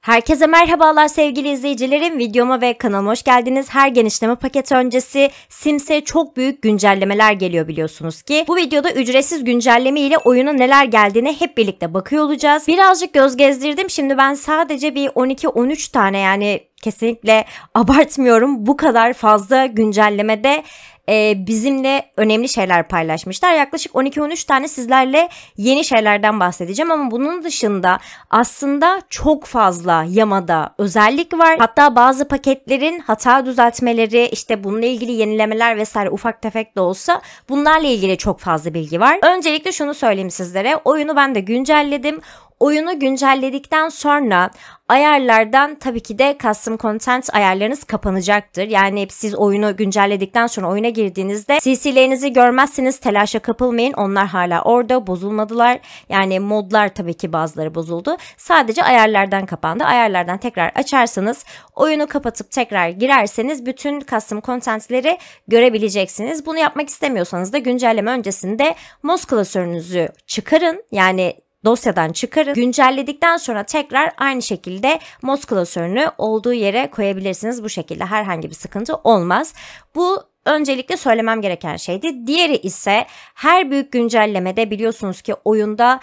Herkese merhabalar sevgili izleyicilerim. Videoma ve kanalıma hoş geldiniz. Her genişleme paketi öncesi Sims'e çok büyük güncellemeler geliyor biliyorsunuz ki. Bu videoda ücretsiz güncelleme ile oyuna neler geldiğini hep birlikte bakıyor olacağız. Birazcık göz gezdirdim. Şimdi ben sadece bir 12-13 tane yani kesinlikle abartmıyorum. Bu kadar fazla güncellemede e, bizimle önemli şeyler paylaşmışlar. Yaklaşık 12-13 tane sizlerle yeni şeylerden bahsedeceğim ama bunun dışında aslında çok fazla Yama'da özellik var. Hatta bazı paketlerin hata düzeltmeleri, işte bununla ilgili yenilemeler vesaire ufak tefek de olsa bunlarla ilgili çok fazla bilgi var. Öncelikle şunu söyleyeyim sizlere. Oyunu ben de güncelledim oyunu güncelledikten sonra ayarlardan tabii ki de custom content ayarlarınız kapanacaktır. Yani siz oyunu güncelledikten sonra oyuna girdiğinizde CC'lerinizi görmezseniz telaşa kapılmayın. Onlar hala orada bozulmadılar. Yani modlar tabii ki bazıları bozuldu. Sadece ayarlardan kapandı. Ayarlardan tekrar açarsanız oyunu kapatıp tekrar girerseniz bütün custom contentleri görebileceksiniz. Bunu yapmak istemiyorsanız da güncelleme öncesinde Moz klasörünüzü çıkarın. Yani dosyadan çıkarın. Güncelledikten sonra tekrar aynı şekilde mod klasörünü olduğu yere koyabilirsiniz. Bu şekilde herhangi bir sıkıntı olmaz. Bu öncelikle söylemem gereken şeydi. Diğeri ise her büyük güncellemede biliyorsunuz ki oyunda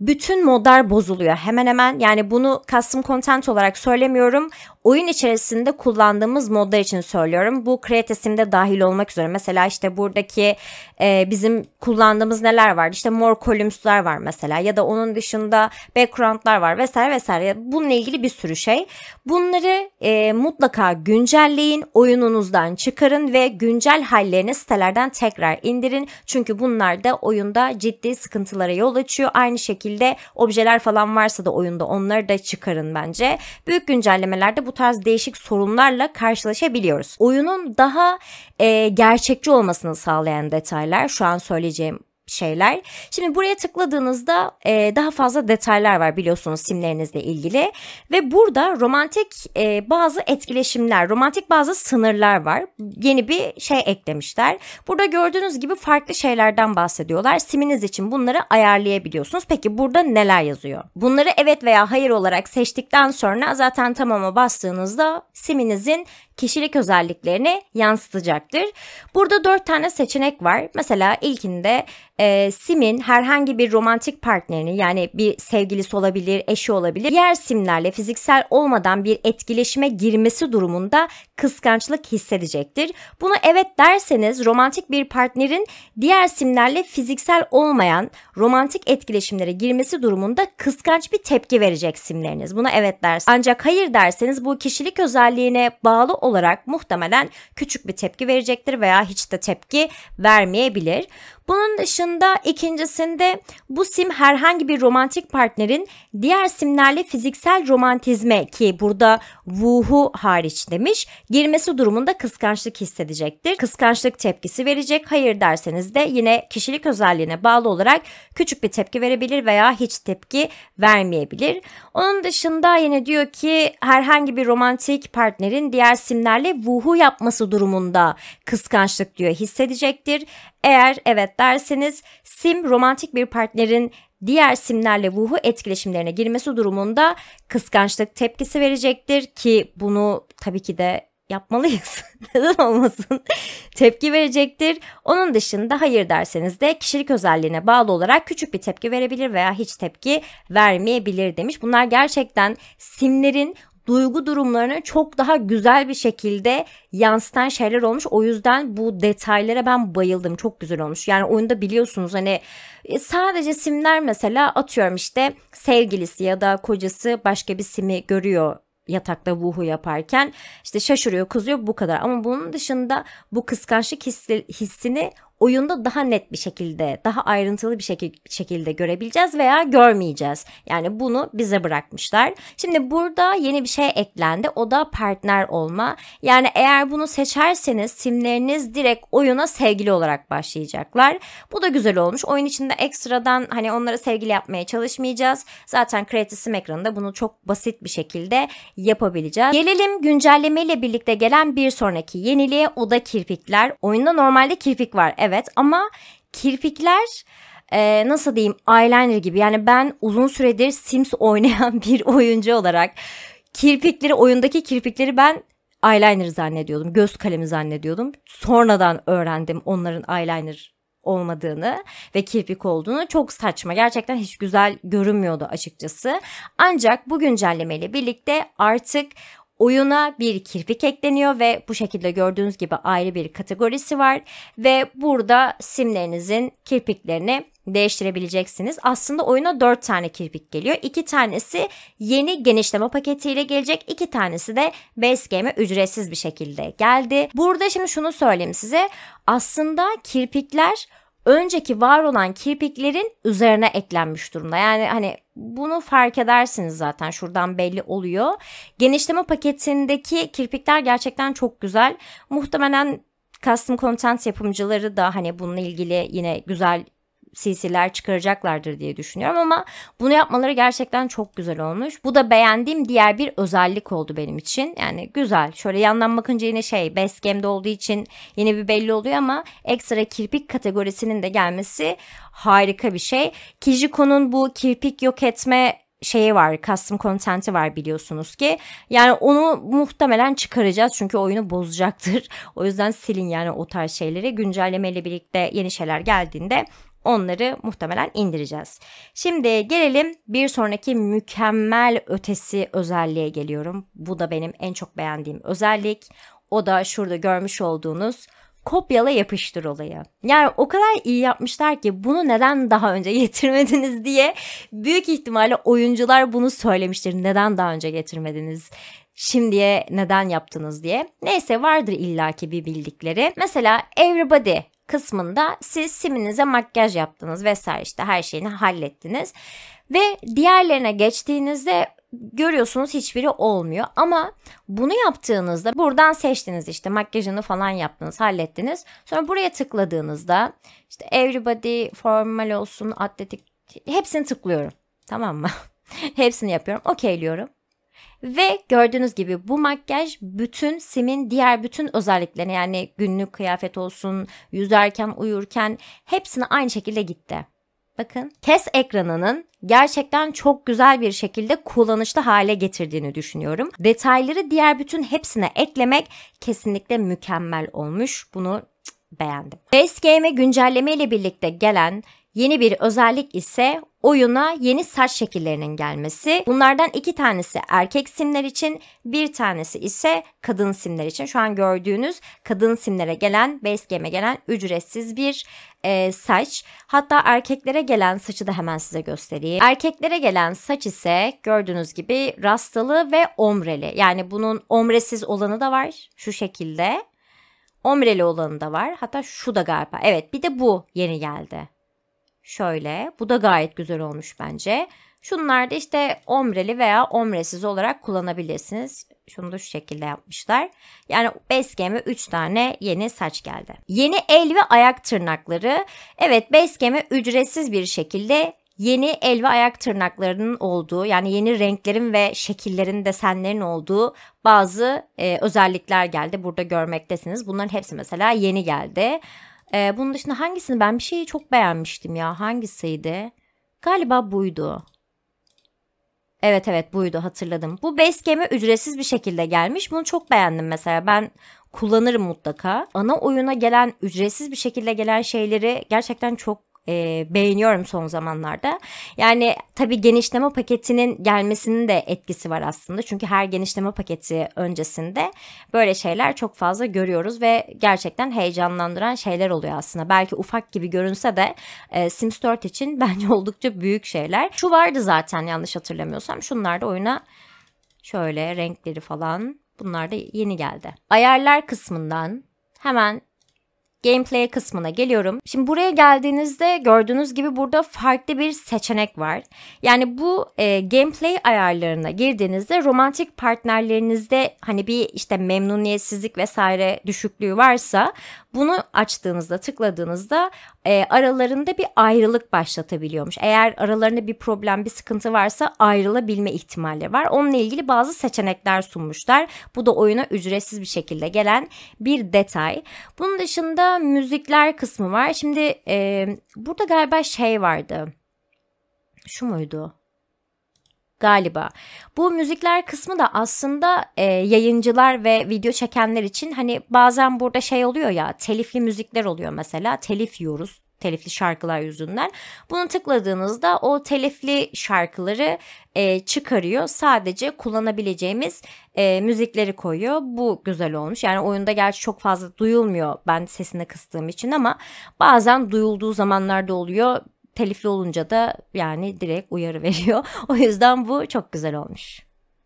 bütün modlar bozuluyor hemen hemen yani bunu custom content olarak söylemiyorum oyun içerisinde kullandığımız modlar için söylüyorum. Bu create sim'de dahil olmak üzere. Mesela işte buradaki e, bizim kullandığımız neler vardı? İşte more columns'lar var mesela ya da onun dışında background'lar var vesaire vesaire. Bununla ilgili bir sürü şey. Bunları e, mutlaka güncelleyin, oyununuzdan çıkarın ve güncel hallerini sitelerden tekrar indirin. Çünkü bunlar da oyunda ciddi sıkıntılara yol açıyor. Aynı şekilde objeler falan varsa da oyunda onları da çıkarın bence. Büyük güncellemelerde bu tarz değişik sorunlarla karşılaşabiliyoruz. Oyunun daha e, gerçekçi olmasını sağlayan detaylar şu an söyleyeceğim şeyler. Şimdi buraya tıkladığınızda e, daha fazla detaylar var biliyorsunuz simlerinizle ilgili ve burada romantik e, bazı etkileşimler, romantik bazı sınırlar var. Yeni bir şey eklemişler. Burada gördüğünüz gibi farklı şeylerden bahsediyorlar. Siminiz için bunları ayarlayabiliyorsunuz. Peki burada neler yazıyor? Bunları evet veya hayır olarak seçtikten sonra zaten tamama bastığınızda siminizin kişilik özelliklerini yansıtacaktır. Burada dört tane seçenek var. Mesela ilkinde e, Sim'in herhangi bir romantik partnerini yani bir sevgilisi olabilir, eşi olabilir. Diğer Sim'lerle fiziksel olmadan bir etkileşime girmesi durumunda kıskançlık hissedecektir. Bunu evet derseniz romantik bir partnerin diğer Sim'lerle fiziksel olmayan romantik etkileşimlere girmesi durumunda kıskanç bir tepki verecek Sim'leriniz. Buna evet derseniz. Ancak hayır derseniz bu kişilik özelliğine bağlı olarak muhtemelen küçük bir tepki verecektir veya hiç de tepki vermeyebilir. Bunun dışında ikincisinde bu sim herhangi bir romantik partnerin diğer simlerle fiziksel romantizme ki burada vuhu hariç demiş girmesi durumunda kıskançlık hissedecektir. Kıskançlık tepkisi verecek. Hayır derseniz de yine kişilik özelliğine bağlı olarak küçük bir tepki verebilir veya hiç tepki vermeyebilir. Onun dışında yine diyor ki herhangi bir romantik partnerin diğer simlerle vuhu yapması durumunda kıskançlık diyor hissedecektir. Eğer evet derseniz sim romantik bir partnerin diğer simlerle vuhu etkileşimlerine girmesi durumunda kıskançlık tepkisi verecektir ki bunu tabii ki de yapmalıyız. Neden olmasın? tepki verecektir. Onun dışında hayır derseniz de kişilik özelliğine bağlı olarak küçük bir tepki verebilir veya hiç tepki vermeyebilir demiş. Bunlar gerçekten simlerin duygu durumlarını çok daha güzel bir şekilde yansıtan şeyler olmuş. O yüzden bu detaylara ben bayıldım. Çok güzel olmuş. Yani oyunda biliyorsunuz hani e, sadece simler mesela atıyorum işte sevgilisi ya da kocası başka bir simi görüyor yatakta vuhu yaparken işte şaşırıyor kızıyor bu kadar ama bunun dışında bu kıskançlık hissi, hissini oyunda daha net bir şekilde, daha ayrıntılı bir şekilde görebileceğiz veya görmeyeceğiz. Yani bunu bize bırakmışlar. Şimdi burada yeni bir şey eklendi. O da partner olma. Yani eğer bunu seçerseniz simleriniz direkt oyuna sevgili olarak başlayacaklar. Bu da güzel olmuş. Oyun içinde ekstradan hani onlara sevgili yapmaya çalışmayacağız. Zaten Creative Sim ekranında bunu çok basit bir şekilde yapabileceğiz. Gelelim güncelleme ile birlikte gelen bir sonraki yeniliğe o da kirpikler. Oyunda normalde kirpik var. Evet evet ama kirpikler e, nasıl diyeyim eyeliner gibi. Yani ben uzun süredir Sims oynayan bir oyuncu olarak kirpikleri oyundaki kirpikleri ben eyeliner zannediyordum. Göz kalemi zannediyordum. Sonradan öğrendim onların eyeliner olmadığını ve kirpik olduğunu çok saçma. Gerçekten hiç güzel görünmüyordu açıkçası. Ancak bu güncellemeyle birlikte artık Oyuna bir kirpik ekleniyor ve bu şekilde gördüğünüz gibi ayrı bir kategorisi var ve burada simlerinizin kirpiklerini değiştirebileceksiniz. Aslında oyuna 4 tane kirpik geliyor. 2 tanesi yeni genişleme paketiyle gelecek. 2 tanesi de base game'e ücretsiz bir şekilde geldi. Burada şimdi şunu söyleyeyim size. Aslında kirpikler önceki var olan kirpiklerin üzerine eklenmiş durumda. Yani hani bunu fark edersiniz zaten şuradan belli oluyor. Genişleme paketindeki kirpikler gerçekten çok güzel. Muhtemelen custom content yapımcıları da hani bununla ilgili yine güzel CC'ler çıkaracaklardır diye düşünüyorum ama bunu yapmaları gerçekten çok güzel olmuş. Bu da beğendiğim diğer bir özellik oldu benim için. Yani güzel. Şöyle yandan bakınca yine şey best game'de olduğu için yine bir belli oluyor ama ekstra kirpik kategorisinin de gelmesi harika bir şey. Kijiko'nun bu kirpik yok etme şeyi var custom content'i var biliyorsunuz ki yani onu muhtemelen çıkaracağız çünkü oyunu bozacaktır o yüzden silin yani o tarz şeyleri güncellemeyle birlikte yeni şeyler geldiğinde onları muhtemelen indireceğiz. Şimdi gelelim bir sonraki mükemmel ötesi özelliğe geliyorum. Bu da benim en çok beğendiğim özellik. O da şurada görmüş olduğunuz kopyala yapıştır olayı. Yani o kadar iyi yapmışlar ki bunu neden daha önce getirmediniz diye büyük ihtimalle oyuncular bunu söylemiştir. Neden daha önce getirmediniz? Şimdiye neden yaptınız diye. Neyse vardır illaki bir bildikleri. Mesela Everybody kısmında siz siminize makyaj yaptınız vesaire işte her şeyini hallettiniz. Ve diğerlerine geçtiğinizde görüyorsunuz hiçbiri olmuyor ama bunu yaptığınızda buradan seçtiniz işte makyajını falan yaptınız hallettiniz sonra buraya tıkladığınızda işte everybody formal olsun atletik hepsini tıklıyorum tamam mı hepsini yapıyorum okeyliyorum ve gördüğünüz gibi bu makyaj bütün simin diğer bütün özelliklerini yani günlük kıyafet olsun, yüzerken, uyurken hepsini aynı şekilde gitti. Bakın kes ekranının gerçekten çok güzel bir şekilde kullanışlı hale getirdiğini düşünüyorum. Detayları diğer bütün hepsine eklemek kesinlikle mükemmel olmuş. Bunu beğendim. Base Game'e güncelleme ile birlikte gelen Yeni bir özellik ise oyuna yeni saç şekillerinin gelmesi. Bunlardan iki tanesi erkek simler için, bir tanesi ise kadın simler için. Şu an gördüğünüz kadın simlere gelen, base game'e gelen ücretsiz bir e, saç. Hatta erkeklere gelen saçı da hemen size göstereyim. Erkeklere gelen saç ise gördüğünüz gibi rastalı ve omreli. Yani bunun omresiz olanı da var şu şekilde. Omreli olanı da var. Hatta şu da galiba. Evet bir de bu yeni geldi. Şöyle bu da gayet güzel olmuş bence. Şunlar da işte omreli veya omresiz olarak kullanabilirsiniz. Şunu da şu şekilde yapmışlar. Yani beskeme 3 tane yeni saç geldi. Yeni el ve ayak tırnakları. Evet beskeme ücretsiz bir şekilde yeni el ve ayak tırnaklarının olduğu yani yeni renklerin ve şekillerin desenlerin olduğu bazı e, özellikler geldi. Burada görmektesiniz. Bunların hepsi mesela yeni geldi. Ee, bunun dışında hangisini ben bir şeyi çok beğenmiştim ya. Hangisiydi? Galiba buydu. Evet evet buydu hatırladım. Bu Basecamp'e ücretsiz bir şekilde gelmiş. Bunu çok beğendim mesela. Ben kullanırım mutlaka. Ana oyuna gelen ücretsiz bir şekilde gelen şeyleri gerçekten çok e, beğeniyorum son zamanlarda. Yani tabii genişleme paketinin gelmesinin de etkisi var aslında. Çünkü her genişleme paketi öncesinde böyle şeyler çok fazla görüyoruz ve gerçekten heyecanlandıran şeyler oluyor aslında. Belki ufak gibi görünse de e, Sims 4 için bence oldukça büyük şeyler. Şu vardı zaten yanlış hatırlamıyorsam. Şunlar da oyuna şöyle renkleri falan bunlar da yeni geldi. Ayarlar kısmından hemen gameplay kısmına geliyorum. Şimdi buraya geldiğinizde gördüğünüz gibi burada farklı bir seçenek var. Yani bu e, gameplay ayarlarına girdiğinizde romantik partnerlerinizde hani bir işte memnuniyetsizlik vesaire düşüklüğü varsa bunu açtığınızda tıkladığınızda e, aralarında bir ayrılık başlatabiliyormuş. Eğer aralarında bir problem bir sıkıntı varsa ayrılabilme ihtimali var. Onunla ilgili bazı seçenekler sunmuşlar. Bu da oyuna ücretsiz bir şekilde gelen bir detay. Bunun dışında müzikler kısmı var. Şimdi e, burada galiba şey vardı. Şu muydu? galiba. Bu müzikler kısmı da aslında e, yayıncılar ve video çekenler için hani bazen burada şey oluyor ya telifli müzikler oluyor mesela telif yiyoruz telifli şarkılar yüzünden. Bunu tıkladığınızda o telifli şarkıları e, çıkarıyor. Sadece kullanabileceğimiz e, müzikleri koyuyor. Bu güzel olmuş. Yani oyunda gerçi çok fazla duyulmuyor ben sesini kıstığım için ama bazen duyulduğu zamanlarda oluyor. Telifli olunca da yani direkt uyarı veriyor. O yüzden bu çok güzel olmuş.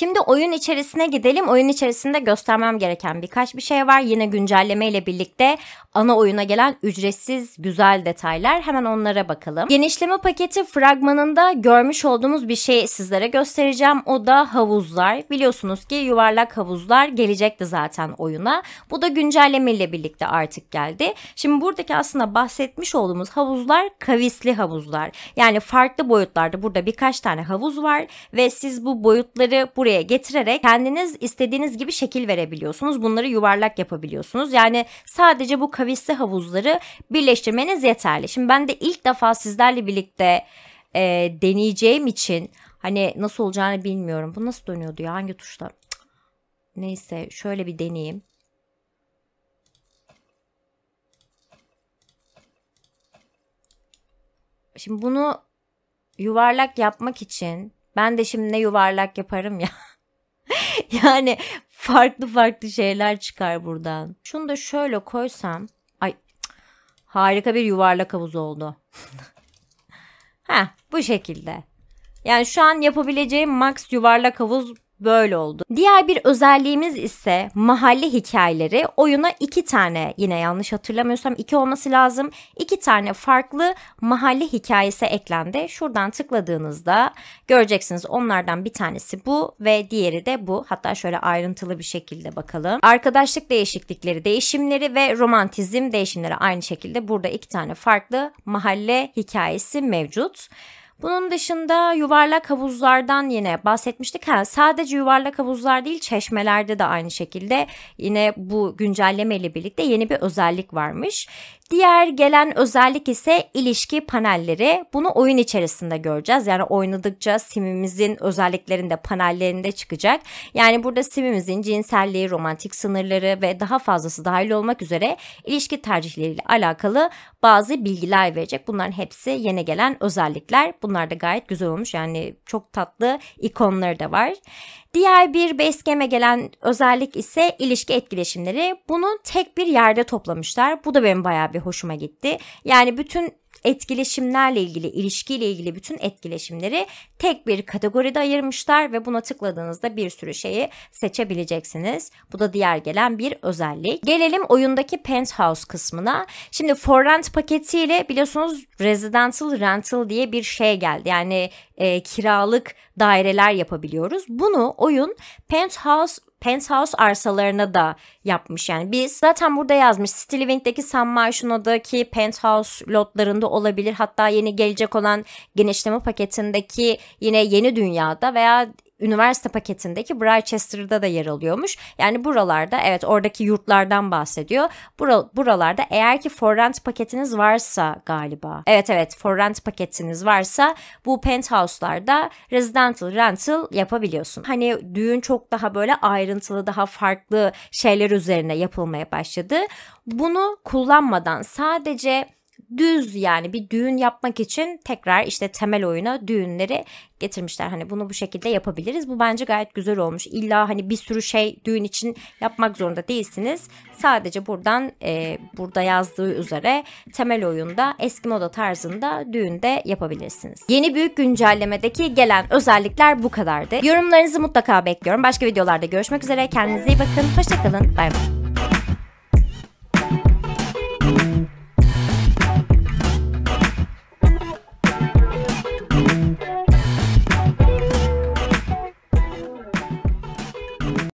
Şimdi oyun içerisine gidelim. Oyun içerisinde göstermem gereken birkaç bir şey var. Yine güncelleme ile birlikte ana oyuna gelen ücretsiz güzel detaylar. Hemen onlara bakalım. Genişleme paketi fragmanında görmüş olduğumuz bir şeyi sizlere göstereceğim. O da havuzlar. Biliyorsunuz ki yuvarlak havuzlar gelecekti zaten oyuna. Bu da güncelleme ile birlikte artık geldi. Şimdi buradaki aslında bahsetmiş olduğumuz havuzlar kavisli havuzlar. Yani farklı boyutlarda burada birkaç tane havuz var ve siz bu boyutları buraya buraya getirerek kendiniz istediğiniz gibi şekil verebiliyorsunuz. Bunları yuvarlak yapabiliyorsunuz. Yani sadece bu kavisli havuzları birleştirmeniz yeterli. Şimdi ben de ilk defa sizlerle birlikte e, deneyeceğim için hani nasıl olacağını bilmiyorum. Bu nasıl dönüyordu ya hangi tuşla? Neyse şöyle bir deneyeyim. Şimdi bunu yuvarlak yapmak için ben de şimdi ne yuvarlak yaparım ya. yani farklı farklı şeyler çıkar buradan. Şunu da şöyle koysam. Ay harika bir yuvarlak havuz oldu. ha bu şekilde. Yani şu an yapabileceğim max yuvarlak havuz böyle oldu. Diğer bir özelliğimiz ise mahalle hikayeleri. Oyuna iki tane yine yanlış hatırlamıyorsam iki olması lazım. İki tane farklı mahalle hikayesi eklendi. Şuradan tıkladığınızda göreceksiniz onlardan bir tanesi bu ve diğeri de bu. Hatta şöyle ayrıntılı bir şekilde bakalım. Arkadaşlık değişiklikleri, değişimleri ve romantizm değişimleri aynı şekilde burada iki tane farklı mahalle hikayesi mevcut. Bunun dışında yuvarlak havuzlardan yine bahsetmiştik. Ha, sadece yuvarlak havuzlar değil çeşmelerde de aynı şekilde yine bu güncellemeyle birlikte yeni bir özellik varmış. Diğer gelen özellik ise ilişki panelleri. Bunu oyun içerisinde göreceğiz. Yani oynadıkça simimizin özelliklerinde panellerinde çıkacak. Yani burada simimizin cinselliği, romantik sınırları ve daha fazlası dahil olmak üzere ilişki tercihleriyle alakalı bazı bilgiler verecek. Bunların hepsi yeni gelen özellikler. Bunlar da gayet güzel olmuş. Yani çok tatlı ikonları da var. Diğer bir Basecamp'e gelen özellik ise ilişki etkileşimleri. Bunu tek bir yerde toplamışlar. Bu da benim bayağı bir hoşuma gitti. Yani bütün etkileşimlerle ilgili, ilişkiyle ilgili bütün etkileşimleri tek bir kategoride ayırmışlar ve buna tıkladığınızda bir sürü şeyi seçebileceksiniz. Bu da diğer gelen bir özellik. Gelelim oyundaki penthouse kısmına. Şimdi for rent paketiyle biliyorsunuz residential rental diye bir şey geldi. Yani e, kiralık daireler yapabiliyoruz. Bunu oyun penthouse penthouse arsalarına da yapmış. Yani biz zaten burada yazmış Stilwing'deki San Marşino'daki penthouse lotlarında olabilir. Hatta yeni gelecek olan genişleme paketindeki yine yeni dünyada veya üniversite paketindeki Brichester'da da yer alıyormuş. Yani buralarda evet oradaki yurtlardan bahsediyor. buralarda eğer ki for rent paketiniz varsa galiba. Evet evet for rent paketiniz varsa bu penthouse'larda residential rental yapabiliyorsun. Hani düğün çok daha böyle ayrıntılı daha farklı şeyler üzerine yapılmaya başladı. Bunu kullanmadan sadece düz yani bir düğün yapmak için tekrar işte temel oyuna düğünleri getirmişler. Hani bunu bu şekilde yapabiliriz. Bu bence gayet güzel olmuş. İlla hani bir sürü şey düğün için yapmak zorunda değilsiniz. Sadece buradan e, burada yazdığı üzere temel oyunda eski moda tarzında düğünde yapabilirsiniz. Yeni büyük güncellemedeki gelen özellikler bu kadardı. Yorumlarınızı mutlaka bekliyorum. Başka videolarda görüşmek üzere. Kendinize iyi bakın. Hoşçakalın. Bay bay.